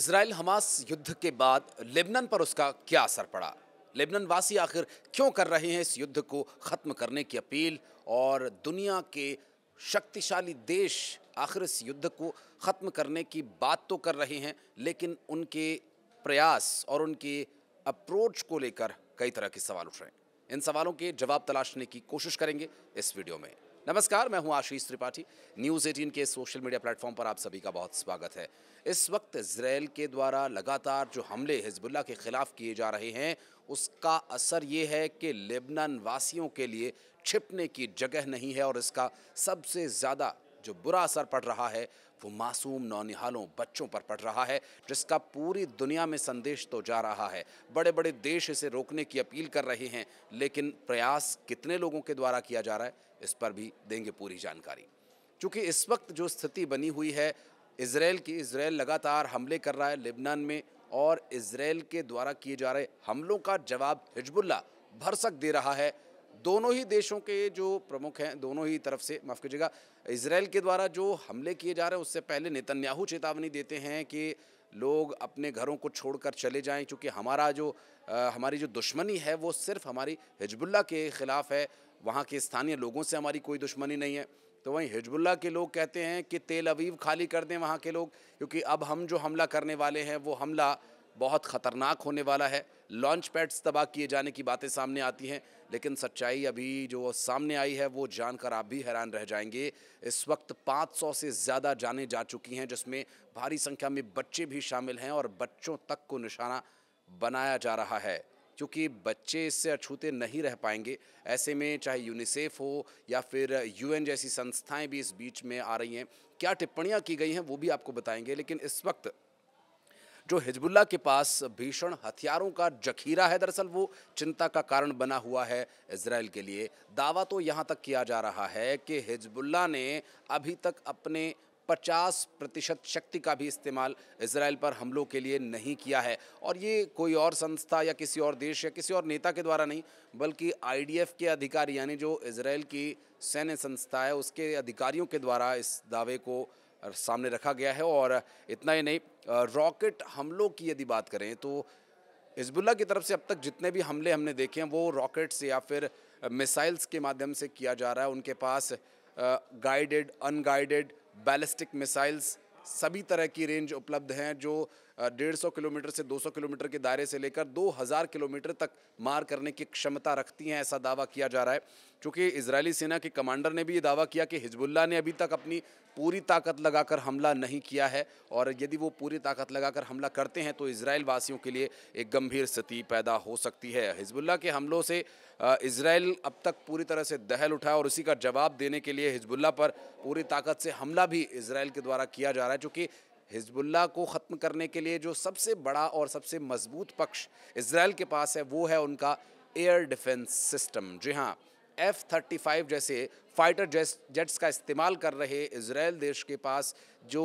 Israel Hamas युद्ध के बाद लेबनन पर उसका क्या असर पड़ा लेबनन वासी आखिर क्यों कर रहे हैं इस युद्ध को ख़त्म करने की अपील और दुनिया के शक्तिशाली देश आखिर इस युद्ध को ख़त्म करने की बात तो कर रहे हैं लेकिन उनके प्रयास और उनके अप्रोच को लेकर कई तरह के सवाल उठ रहे हैं इन सवालों के जवाब तलाशने की कोशिश करेंगे इस वीडियो में नमस्कार मैं हूं आशीष त्रिपाठी न्यूज़ एटीन के सोशल मीडिया प्लेटफॉर्म पर आप सभी का बहुत स्वागत है इस वक्त इसराइल के द्वारा लगातार जो हमले हिजबुल्ला के ख़िलाफ़ किए जा रहे हैं उसका असर ये है कि लेबनान वासियों के लिए छिपने की जगह नहीं है और इसका सबसे ज़्यादा जो बुरा असर पड़ रहा है वो मासूम नौनिहालों बच्चों पर पड़ रहा है जिसका पूरी दुनिया में संदेश तो जा रहा है बड़े बड़े देश इसे रोकने की अपील कर रहे हैं लेकिन प्रयास कितने लोगों के द्वारा किया जा रहा है इस पर भी देंगे पूरी जानकारी क्योंकि इस वक्त जो स्थिति बनी हुई है इसराइल की इसराइल लगातार हमले कर रहा है लेबनान में और इसराइल के द्वारा किए जा रहे हमलों का जवाब हिजबुल्ला भरसक दे रहा है दोनों ही देशों के जो प्रमुख हैं दोनों ही तरफ से माफ़ कीजिएगा इसराइल के द्वारा जो हमले किए जा रहे हैं उससे पहले नेतन्याहू चेतावनी देते हैं कि लोग अपने घरों को छोड़कर चले जाएं क्योंकि हमारा जो आ, हमारी जो दुश्मनी है वो सिर्फ हमारी हिजबुल्ला के ख़िलाफ़ है वहाँ के स्थानीय लोगों से हमारी कोई दुश्मनी नहीं है तो वहीं हिजबुल्ला के लोग कहते हैं कि तेल अवीव खाली कर दें वहाँ के लोग क्योंकि अब हम जो हमला करने वाले हैं वो हमला बहुत ख़तरनाक होने वाला है लॉन्च पैड्स तबाह किए जाने की बातें सामने आती हैं लेकिन सच्चाई अभी जो सामने आई है वो जानकर आप भी हैरान रह जाएंगे इस वक्त 500 से ज़्यादा जाने जा चुकी हैं जिसमें भारी संख्या में बच्चे भी शामिल हैं और बच्चों तक को निशाना बनाया जा रहा है क्योंकि बच्चे इससे अछूते नहीं रह पाएंगे ऐसे में चाहे यूनिसेफ हो या फिर यूएन जैसी संस्थाएं भी इस बीच में आ रही हैं क्या टिप्पणियां की गई हैं वो भी आपको बताएंगे लेकिन इस वक्त जो हिजबुल्ला के पास भीषण हथियारों का जखीरा है दरअसल वो चिंता का कारण बना हुआ है इसराइल के लिए दावा तो यहाँ तक किया जा रहा है कि हिजबुल्ला ने अभी तक अपने 50 प्रतिशत शक्ति का भी इस्तेमाल इसराइल पर हमलों के लिए नहीं किया है और ये कोई और संस्था या किसी और देश या किसी और नेता के द्वारा नहीं बल्कि आईडीएफ के अधिकारी यानी जो इसराइल की सैन्य संस्था है उसके अधिकारियों के द्वारा इस दावे को सामने रखा गया है और इतना ही नहीं रॉकेट हमलों की यदि बात करें तो हिजबुल्ला की तरफ से अब तक जितने भी हमले हमने देखे हैं वो रॉकेट्स या फिर मिसाइल्स के माध्यम से किया जा रहा है उनके पास गाइडेड अनगाइडेड बैलिस्टिक मिसाइल्स सभी तरह की रेंज उपलब्ध हैं जो डेढ़ सौ किलोमीटर से दो सौ किलोमीटर के दायरे से लेकर दो हज़ार किलोमीटर तक मार करने की क्षमता रखती हैं ऐसा दावा किया जा रहा है क्योंकि इसराइली सेना के कमांडर ने भी ये दावा किया कि हिजबुल्ला ने अभी तक अपनी पूरी ताकत लगाकर हमला नहीं किया है और यदि वो पूरी ताकत लगाकर हमला करते हैं तो इसराइल वासियों के लिए एक गंभीर स्थिति पैदा हो सकती है हिजबुल्ला के हमलों से इसराइल अब तक पूरी तरह से दहल उठा और उसी का जवाब देने के लिए हिजबुल्ला पर पूरी ताकत से हमला भी इसराइल के द्वारा किया जा रहा है चूँकि हिजबुल्ला को ख़त्म करने के लिए जो सबसे बड़ा और सबसे मजबूत पक्ष इसराइल के पास है वो है उनका एयर डिफेंस सिस्टम जी हाँ एफ़ थर्टी फाइव जैसे फाइटर जेट्स का इस्तेमाल कर रहे इसराइल देश के पास जो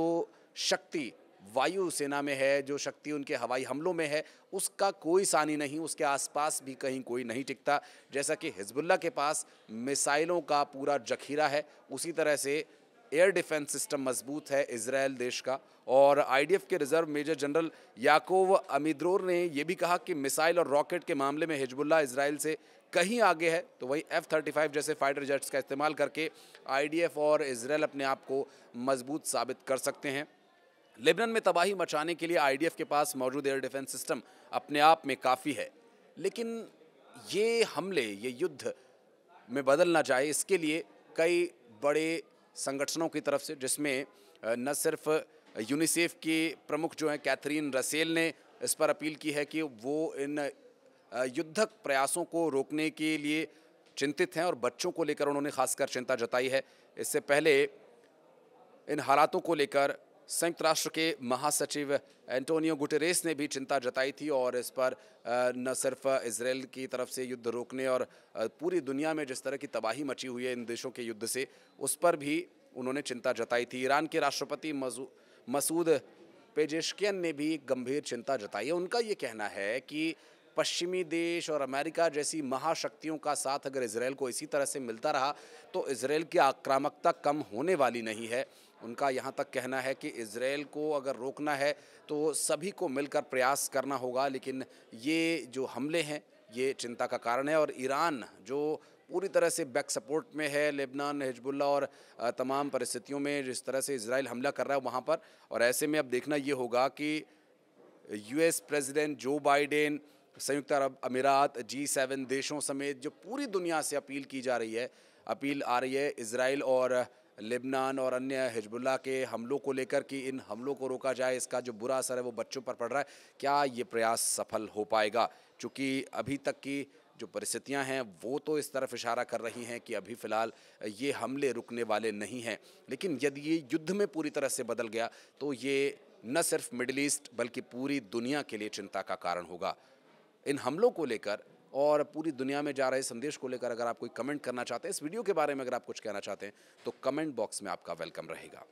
शक्ति वायु सेना में है जो शक्ति उनके हवाई हमलों में है उसका कोई सानी नहीं उसके आसपास भी कहीं कोई नहीं टिकता जैसा कि हिजबुल्ला के पास मिसाइलों का पूरा जखीरा है उसी तरह से एयर डिफेंस सिस्टम मजबूत है इसराइल देश का और आईडीएफ के reserve major general Yaakov Amidror ने यह भी कहा कि मिसाइल और रॉकेट के मामले में हिजबुल्ला इसराइल से कहीं आगे है तो वहीं एफ थर्टी फाइव जैसे फाइटर जेट्स का इस्तेमाल करके आईडीएफ और इसराइल अपने आप को मजबूत साबित कर सकते हैं लेबनन में तबाही मचाने के लिए आई के पास मौजूद एयर डिफेंस सिस्टम अपने आप में काफ़ी है लेकिन ये हमले ये युद्ध में बदलना चाहिए इसके लिए कई बड़े संगठनों की तरफ से जिसमें न सिर्फ यूनिसेफ के प्रमुख जो हैं कैथरीन रसेल ने इस पर अपील की है कि वो इन युद्धक प्रयासों को रोकने के लिए चिंतित हैं और बच्चों को लेकर उन्होंने खासकर चिंता जताई है इससे पहले इन हालातों को लेकर संयुक्त राष्ट्र के महासचिव एंटोनियो गुटेरेस ने भी चिंता जताई थी और इस पर न सिर्फ इसराइल की तरफ से युद्ध रोकने और पूरी दुनिया में जिस तरह की तबाही मची हुई है इन देशों के युद्ध से उस पर भी उन्होंने चिंता जताई थी ईरान के राष्ट्रपति मसूद पेजेशकियन ने भी गंभीर चिंता जताई है उनका ये कहना है कि पश्चिमी देश और अमेरिका जैसी महाशक्तियों का साथ अगर इसराइल को इसी तरह से मिलता रहा तो इसराइल की आक्रामकता कम होने वाली नहीं है उनका यहाँ तक कहना है कि इसराइल को अगर रोकना है तो सभी को मिलकर प्रयास करना होगा लेकिन ये जो हमले हैं ये चिंता का कारण है और ईरान जो पूरी तरह से बैक सपोर्ट में है लेबनान हिजबुल्ला और तमाम परिस्थितियों में जिस तरह से इसराइल हमला कर रहा है वहाँ पर और ऐसे में अब देखना ये होगा कि यूएस प्रेसिडेंट जो बाइडेन संयुक्त अरब अमीरात जी सेवन देशों समेत जो पूरी दुनिया से अपील की जा रही है अपील आ रही है इसराइल और लेबनान और अन्य हिजबुल्ला के हमलों को लेकर कि इन हमलों को रोका जाए इसका जो बुरा असर है वो बच्चों पर पड़ रहा है क्या ये प्रयास सफल हो पाएगा चूँकि अभी तक की जो परिस्थितियां हैं वो तो इस तरफ इशारा कर रही हैं कि अभी फ़िलहाल ये हमले रुकने वाले नहीं हैं लेकिन यदि ये युद्ध में पूरी तरह से बदल गया तो ये न सिर्फ मिडिल ईस्ट बल्कि पूरी दुनिया के लिए चिंता का कारण होगा इन हमलों को लेकर और पूरी दुनिया में जा रहे संदेश को लेकर अगर आप कोई कमेंट करना चाहते हैं इस वीडियो के बारे में अगर आप कुछ कहना चाहते हैं तो कमेंट बॉक्स में आपका वेलकम रहेगा